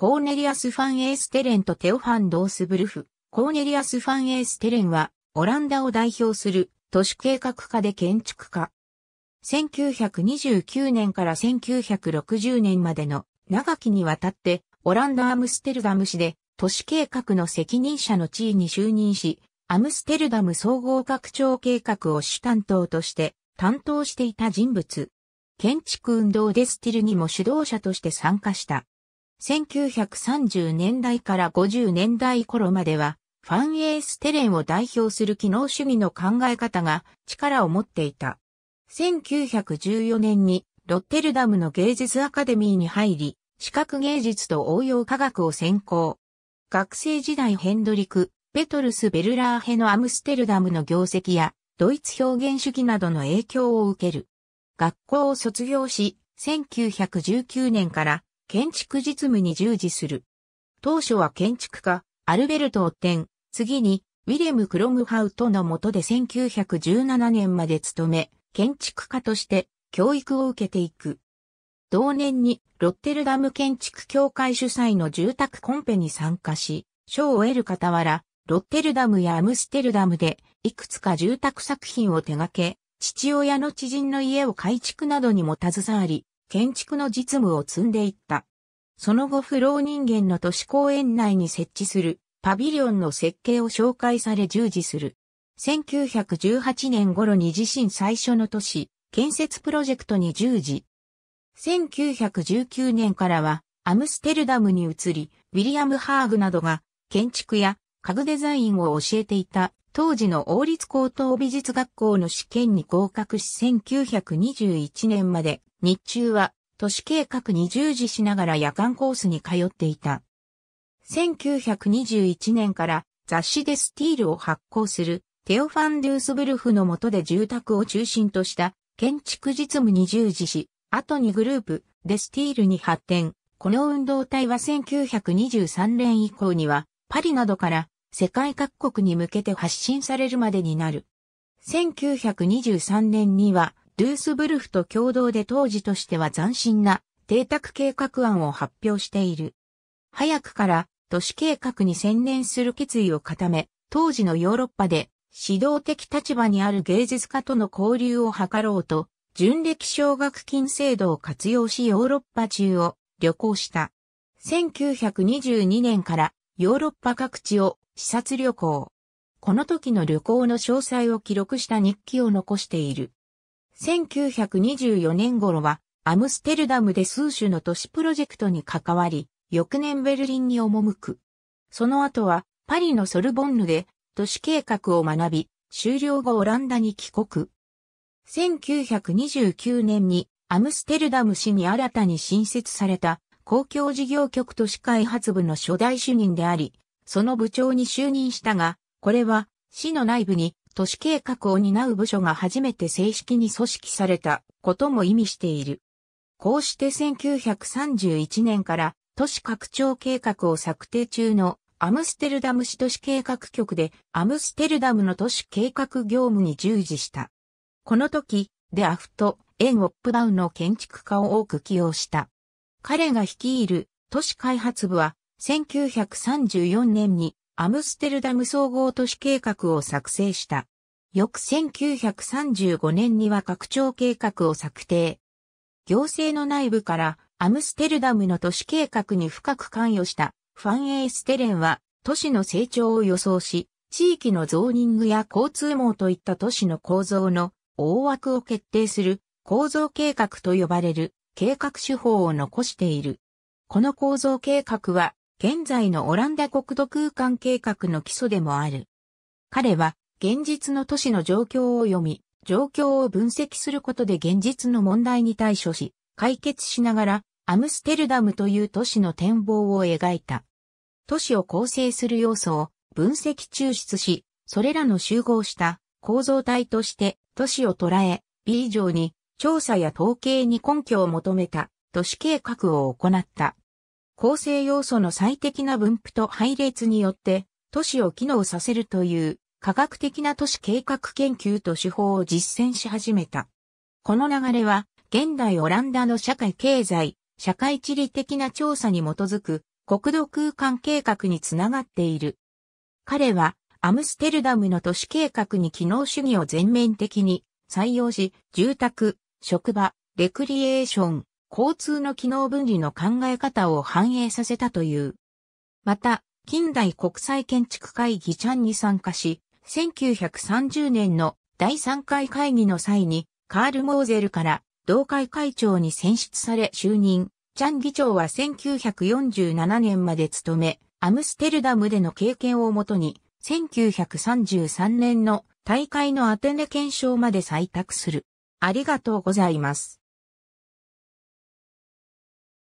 コーネリアス・ファン・エーステレンとテオファン・ドースブルフ。コーネリアス・ファン・エーステレンは、オランダを代表する都市計画家で建築家。1929年から1960年までの長きにわたって、オランダ・アムステルダム市で都市計画の責任者の地位に就任し、アムステルダム総合拡張計画を主担当として担当していた人物。建築運動デスティルにも主導者として参加した。1930年代から50年代頃までは、ファンエーステレンを代表する機能主義の考え方が力を持っていた。1914年にロッテルダムの芸術アカデミーに入り、視覚芸術と応用科学を専攻。学生時代ヘンドリク、ペトルス・ベルラーヘのアムステルダムの業績や、ドイツ表現主義などの影響を受ける。学校を卒業し、1919年から建築実務に従事する。当初は建築家、アルベルト・オッテン、次に、ウィレム・クロムハウトの下で1917年まで勤め、建築家として教育を受けていく。同年にロッテルダム建築協会主催の住宅コンペに参加し、賞を得る傍ら、ロッテルダムやアムステルダムでいくつか住宅作品を手掛け、父親の知人の家を改築などにも携わり、建築の実務を積んでいった。その後不老人間の都市公園内に設置するパビリオンの設計を紹介され従事する。1918年頃に自身最初の都市、建設プロジェクトに従事。1919年からはアムステルダムに移り、ウィリアム・ハーグなどが建築や家具デザインを教えていた当時の王立高等美術学校の試験に合格し1921年まで日中は都市計画に従事しながら夜間コースに通っていた。1921年から雑誌でスティールを発行するテオファン・デュースブルフの下で住宅を中心とした建築実務に従事し、後にグループでスティールに発展。この運動体は1923年以降にはパリなどから世界各国に向けて発信されるまでになる。1923年には、ドゥースブルフと共同で当時としては斬新な邸宅計画案を発表している。早くから都市計画に専念する決意を固め、当時のヨーロッパで指導的立場にある芸術家との交流を図ろうと、純歴奨学金制度を活用しヨーロッパ中を旅行した。1922年からヨーロッパ各地を視察旅行。この時の旅行の詳細を記録した日記を残している。1924年頃は、アムステルダムで数種の都市プロジェクトに関わり、翌年ベルリンに赴く。その後は、パリのソルボンヌで都市計画を学び、終了後オランダに帰国。1929年にアムステルダム市に新たに新設された公共事業局都市開発部の初代主任であり、その部長に就任したが、これは市の内部に都市計画を担う部署が初めて正式に組織されたことも意味している。こうして1931年から都市拡張計画を策定中のアムステルダム市都市計画局でアムステルダムの都市計画業務に従事した。この時、デアフト、エン・オップダウンの建築家を多く起用した。彼が率いる都市開発部は1934年にアムステルダム総合都市計画を作成した。翌1935年には拡張計画を策定。行政の内部からアムステルダムの都市計画に深く関与したファンエーステレンは都市の成長を予想し、地域のゾーニングや交通網といった都市の構造の大枠を決定する構造計画と呼ばれる計画手法を残している。この構造計画は、現在のオランダ国土空間計画の基礎でもある。彼は、現実の都市の状況を読み、状況を分析することで現実の問題に対処し、解決しながら、アムステルダムという都市の展望を描いた。都市を構成する要素を分析抽出し、それらの集合した構造体として都市を捉え、B 上に調査や統計に根拠を求めた都市計画を行った。構成要素の最適な分布と配列によって都市を機能させるという科学的な都市計画研究と手法を実践し始めた。この流れは現代オランダの社会経済、社会地理的な調査に基づく国土空間計画につながっている。彼はアムステルダムの都市計画に機能主義を全面的に採用し、住宅、職場、レクリエーション、交通の機能分離の考え方を反映させたという。また、近代国際建築会議チャンに参加し、1930年の第3回会議の際に、カール・モーゼルから同会会長に選出され就任。チャン議長は1947年まで務め、アムステルダムでの経験をもとに、1933年の大会のアテネ検証まで採択する。ありがとうございます。